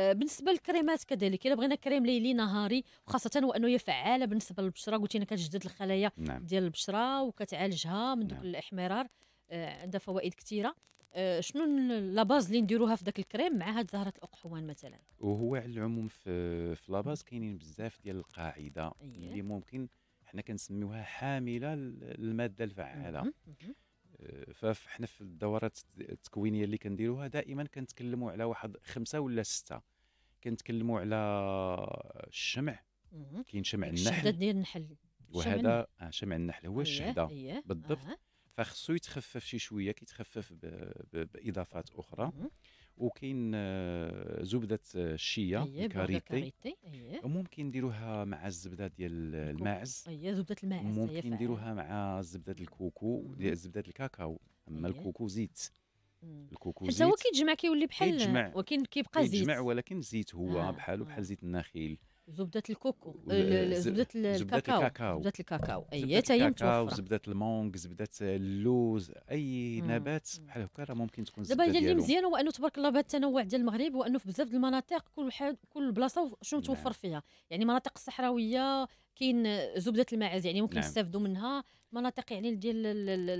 آه، بالنسبه للكريمات كذلك الا بغينا كريم ليلي نهاري وخاصه وانه هي فعاله بالنسبه للبشره قلت لنا كتجدد الخلايا نعم. ديال البشره وكتعالجها من دوك نعم. الاحمرار آه، عندها فوائد كثيره آه، شنو لاباز اللي نديروها في ذاك الكريم مع هاد زهره الاقحوان مثلا وهو على العموم في في لاباز كاينين بزاف ديال القاعده أيه. اللي ممكن حنا كنسميوها حامله للماده الفعاله فاحنا في الدورات التكوينيه اللي كنديروها دائما كنتكلموا على واحد خمسه ولا سته كنتكلموا على الشمع كاين شمع يعني النحل الشهده ديال النحل وهذا آه، شمع النحل هو الشهده بالضبط فخصو يتخفف شي شويه كيتخفف باضافات اخرى وكاين آه، زبده آه، الشيا الكاريتي وممكن نديروها مع الزبده ديال الماعز هي زبده الماعز ممكن نديروها مع زبده الكوكو زبده الكاكاو اما الكوكو زيت الكوكو زيت حتى هو كيتجمع كيولي بحال ولكن كيبقى زيت كيتجمع ولكن زيت هو بحاله بحال آه. زيت النخيل زبده الكوكو زبده الكاكاو زبده الكاكاو اي الكاكاو هي متوفره زبده المونغ زبده اللوز اي نبات بحال هكا راه ممكن تكون زبده دابا هي اللي مزيانه هو انه تبارك الله بهذا التنوع ديال المغرب وانه في بزاف ديال المناطق كل حد كل بلاصه شنو متوفر نعم. فيها يعني مناطق الصحراويه كاين زبده الماعز يعني ممكن نستافدوا نعم. منها مناطق يعني ديال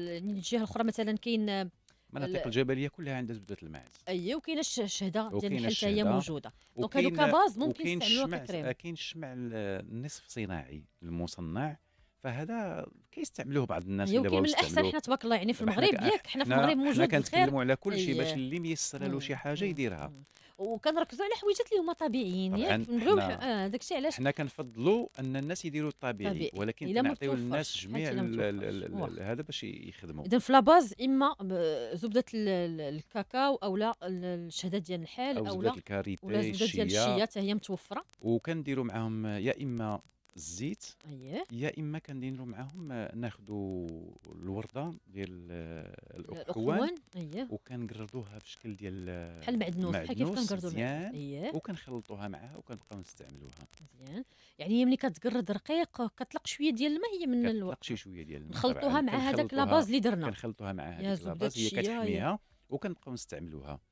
يعني الجهه الاخرى مثلا كاين المناطق الجبليه كلها عندها زبده الماعز اي وكاين الشهده ديال الحلتا هي موجوده دونك هذوك باز ممكن نستعملوها ككريم كاين الشمع النصف صناعي المصنع فهذا كيستعملوه بعض الناس أيوة، اللي بغاو من الاحسن حنا تبارك الله يعني في طيب، المغرب ياك حنا في المغرب موجود حنا كنتكلموا على كل شيء باش أيوة. اللي ميسر له شي حاجه أمم، يديرها أمم. وكنركزوا على حويجات اللي هما طبيعيين ياك نبغيو اه داكشي علاش حنا كنفضلوا ان الناس يديروا الطبيعي طبيعي. ولكن كنعطيو للناس جميع هذا باش يخدموا اذا في لاباز اما زبده الكاكاو او لا الشهده ديال الحال او, أو لا الكاريتي ولا الشيا حتى هي متوفره وكنديروا معاهم يا اما الزيت يا اما كنديروا معاهم آه، ناخذوا الورده ديال آه، الاكوان اييه وكنقردوها بشكل ديال آه، بحال المعدنوس بحال كيف كنقردوا مزيان وكنخلطوها معاها وكنبقاو نستعملوها مزيان يعني هي ملي كتقرد رقيق كطلق شويه ديال الماء هي من الوقت كطلق شي شويه ديال الماء نخلطوها مع هذاك لاباز اللي درنا كنخلطوها مع هذاك لاباز هي كتحميها وكنبقاو نستعملوها